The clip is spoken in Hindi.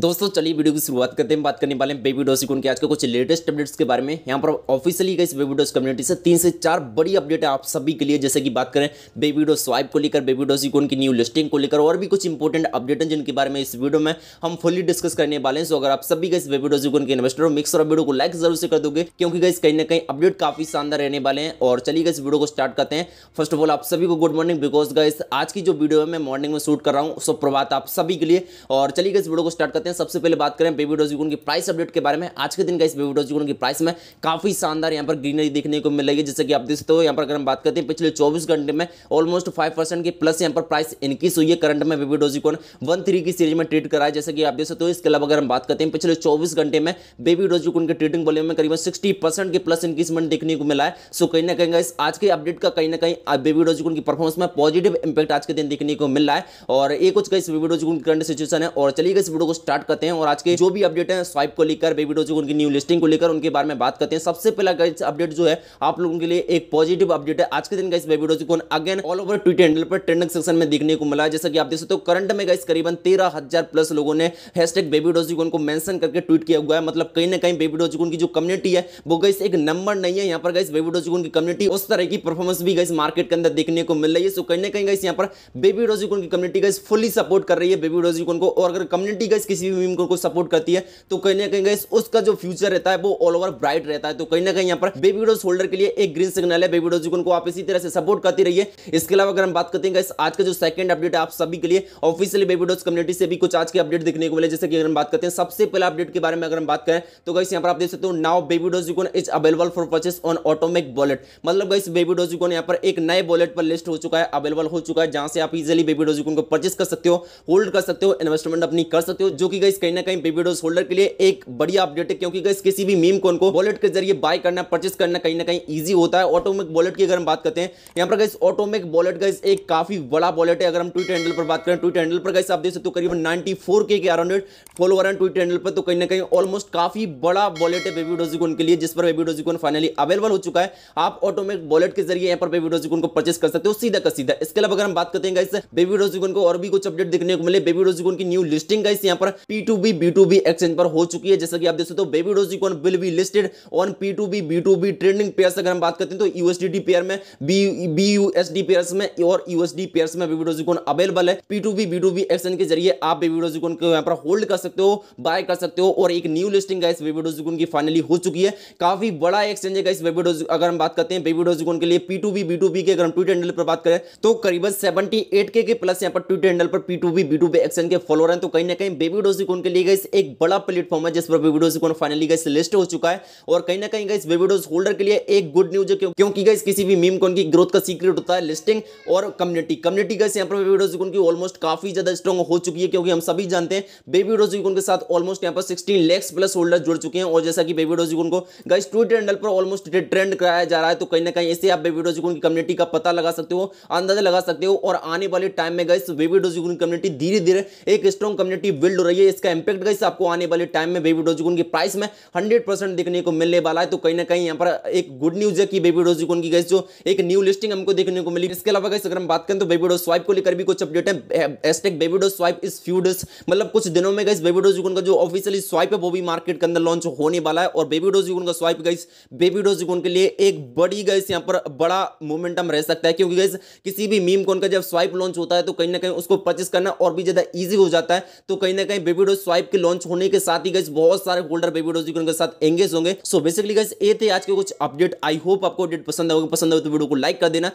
दोस्तों चलिए वीडियो की शुरुआत करते हैं बात करने वाले हैं बेबी डोसिकोन के आज के कुछ लेटेस्ट अपडेट्स के बारे में यहाँ पर ऑफिशियली गई बेबी डोज कम्युनिटी से तीन से चार बड़ी अपडेट है आप सभी के लिए जैसे कि बात करें बेबी डोज स्वाइप को लेकर बेबी डोसिकोन की न्यू लिस्टिंग को लेकर और भी कुछ इंपॉर्टेंट अपडेट है जिनके बारे में इस वीडियो में हम फुली डिस्कस करने वाले हैं सो अगर आप सभी गई बेबी डोसिकोन के इन्वेस्टर हो मिक्स और वीडियो को लाइक जरूर से कर दोगे क्योंकि गई कहीं ना कहीं अपडेट काफी शानदार रहने वाले हैं और चलिए इस वीडियो को स्टार्ट करते हैं फर्स्ट ऑफ ऑल आप सभी को गुड मॉर्निंग बिकॉज गई आज की जो वीडियो है मैं मॉर्निंग में शूट कर रहा हूँ सो प्रभात आप सभी के लिए और चलिए गई वीडियो को स्टार्ट करते करते हैं सबसे पहले बात करें बेबी डोजिकोन की प्राइस अपडेट के बारे में आज के दिन का इस बेबी डोजिकोन की प्राइस में काफी शानदार यहाँ पर ग्रीनरी देखने को मिलेगी जैसे कि आप देख सकते हो यहाँ पर अगर हम बात करते हैं पिछले चौबीस घंटे में ऑलमोस्ट फाइव परसेंट की प्लस यहाँ पर प्राइस इंक्रीज हुई है करंट में बेबी डोजिकोन वन थ्री की सीरीज में ट्रेड कराए जैसे कि आप देख सकते हो इसके अलावा अगर हम बात करते हैं पिछले चौबीस घंटे में बेबी डोजिकोन के ट्रेडिंग वॉल्यूम में करीबन सिक्सटी परसेंट की प्लस इंक्रीजमेंट देखने को मिला है सो कहीं ना कहीं इस आज के अपडेट का कहीं ना कहीं बेबी डोजिकोन की परफॉर्मेंस में पॉजिटिव इंपैक्ट आज के दिन देखने को मिल रहा है और ये कुछ कई बेबी डोजिकोन करंट सिचुएशन है और चलिए इस वीडियो को स्टार्ट स्टार्ट करते हैं और आज के जो भी अपडेट है स्वाइप को लेकर बेबी को उनकी न्यू लिस्टिंग को लेकर उनके बारे में बात करते हैं सबसे पहला अपडेट जो है आप लोगों के लिए एक पॉजिटिव अपडेट है आज के दिन गाइस बेबी डोजो को again all over Twitter handle पर ट्रेंडिंग सेक्शन में देखने को मिला जैसा कि आप देख सकते हो करंट में गाइस करीबन तेरह हजार प्लस लोगों ने हैशटैग बेबी डोजिकोन को उनको मेंशन करके ट्वीट किया हुआ है मतलब कहीं ना कहीं बेबी को उनकी जो कम्युनिटी है वो गाइस एक नंबर नहीं है यहाँ पर गाइस बेबी को उनकी कम्युनिटी उस तरह की परफॉर्मेंस भी गाइस मार्केट के अंदर देखने को मिल रही है सो कहीं ना कहीं गाइस यहाँ पर बेबी को उनकी कम्युनिटी गाइस फुली सपोर्ट कर रही है बेबी डोजिकोन को उनको और अगर कम्युनिटी गाइस किसी किसी भी मीम को कोई सपोर्ट करती है तो कहीं ना कहीं उसका जो फ्यूचर रहता है वो ऑल ओवर ब्राइट रहता है तो कहीं ना कहीं यहाँ पर बेबी डोज होल्डर के लिए एक ग्रीन सिग्नल है बेबी डोज को आप इसी तरह से सपोर्ट करती रहिए इसके अलावा अगर हम बात करते हैं आज का जो सेकंड अपडेट है आप सभी के लिए ऑफिशियली बेबी डोज कम्युनिटी से भी कुछ आज के अपडेट देखने को मिले जैसे कि अगर हम बात करते हैं सबसे पहले अपडेट के बारे में अगर हम बात करें तो गाइस यहाँ पर आप देख सकते हो now baby doge coin is available for purchase on Atomic wallet मतलब गाइस बेबी डोज यूकोन यहाँ पर एक नए वॉलेट पर लिस्ट हो चुका है अवेलेबल हो चुका है जहां से आप इजिली बेबी डोज यूकोन को परचेस कर सकते हो होल्ड कर सकते हो इन्वेस्टमेंट अपनी कर सकते हो जो कि होगी गई कहीं ना कहीं बेबी डोज होल्डर के लिए एक बढ़िया अपडेट है क्योंकि गई किसी भी मीम कोन को वॉलेट के जरिए बाय करना परचेस करना कहीं ना कहीं ईजी होता है ऑटोमिक वॉलेट की अगर हम बात करते हैं यहाँ पर गई ऑटोमिक वॉलेट गाइस एक काफी बड़ा वॉलेट है अगर हम ट्विटर हैंडल पर बात करें ट्विटर हैंडल पर गाइस आप देख सकते हो करीबन नाइनटी फोर के अराउंड फॉलोअर है ट्विटर हैंडल पर तो कहीं ना कहीं ऑलमोस्ट काफी बड़ा वॉलेट है बेबी कोन के लिए जिस पर बेबी कोन फाइनली अवेलेबल हो चुका है आप ऑटोमिक वॉलेट के जरिए यहाँ पर बेबी कोन को परचेस कर सकते हो सीधा का सीधा इसके अलावा अगर हम बात करते हैं गाइस बेबी कोन को और भी कुछ अपडेट देखने को मिले बेबी कोन की न्यू लिस्टिंग गाइस यहाँ पर पी एक्सचेंज पर हो चुकी है जैसा कि आप देख सकते हो baby doji dogecoin will be listed on पीटूबी पेयर अगर हम बात करते हैं तो यूएसडी पेयर में पेयर में और यूएसडी पेयर में बेबी डोजी कॉन अवेलेबल है एक्सचेंज के जरिए आप बेबी डोजी कॉन को पर होल्ड कर सकते हो बाय कर सकते हो और एक न्यू लिस्टिंग गाइस बेबी की फाइनली हो चुकी है काफी बड़ा एक्सचेंज है गाइस बेबी अगर हम बात करते हैं बेबी के लिए के अगर हम ट्विटर हैंडल पर बात करें तो करीबन सेवेंटी एट के प्लस पर ट्विटर हैंडल पर पी बीटूबी एक्सचेंज के फॉलोअर हैं तो कहीं ना कहीं बेबी वीडियोस इकोन के लिए गई एक बड़ा प्लेटफॉर्म है जिस पर वीडियोस इकोन फाइनली गई लिस्ट हो चुका है और कहीं ना कहीं गई वीडियोस होल्डर के लिए एक गुड न्यूज है क्योंकि गई किसी भी मीम कोन की ग्रोथ का सीक्रेट होता है लिस्टिंग और कम्युनिटी कम्युनिटी गई यहाँ पर वीडियोस इकोन की ऑलमोस्ट काफी ज्यादा स्ट्रॉन्ग हो चुकी है क्योंकि हम सभी जानते हैं बेबी डोजिकोन के साथ ऑलमोस्ट यहाँ पर सिक्सटीन लैक्स प्लस होल्डर जुड़ चुके हैं और जैसा कि बेबी डोजिकोन को गई ट्विटर हैंडल पर ऑलमोस्ट ट्रेंड कराया जा रहा है तो कहीं ना कहीं इससे आप बेबी डोजिकोन की कम्युनिटी का पता लगा सकते हो अंदाजा लगा सकते हो और आने वाले टाइम में गई बेबी डोजिकोन कम्युनिटी धीरे धीरे एक स्ट्रॉन्ग कम्युनिटी बिल्ड हो रही है ये इसका इंपैक्ट कैसे आपको आने वाले टाइम में बेबी डोजिकोन की प्राइस में हंड्रेड परसेंट देखने को मिलने वाला है तो कहीं ना कहीं यहाँ पर एक गुड न्यूज है कि बेबी डोजिकोन की गैस जो एक न्यू लिस्टिंग हमको देखने को मिली इसके अलावा गई अगर हम बात करें तो बेबी डोज स्वाइप को लेकर भी कुछ अपडेट है एस्टेक बेबी डोज स्वाइप इस फ्यू डेज मतलब कुछ दिनों में गैस बेबी डोजिकोन का जो ऑफिशियली स्वाइप है वो भी मार्केट के अंदर लॉन्च होने वाला है और बेबी डोजिकोन का स्वाइप गैस बेबी डोजिकोन के लिए एक बड़ी गैस यहाँ पर बड़ा मोमेंटम रह सकता है क्योंकि गैस किसी भी मीम कोन का जब स्वाइप लॉन्च होता है तो कहीं ना कहीं उसको परचेस करना और भी ज्यादा ईजी हो जाता है तो कहीं ना कहीं बेबी डोज स्वाइप के लॉन्च होने के साथ ही गैस बहुत सारे होल्डर बेबी डोज उनके साथ एंगेज होंगे सो बेसिकली गैस ये थे आज के कुछ अपडेट आई होप आपको अपडेट पसंद होगा पसंद हो तो वीडियो को लाइक कर देना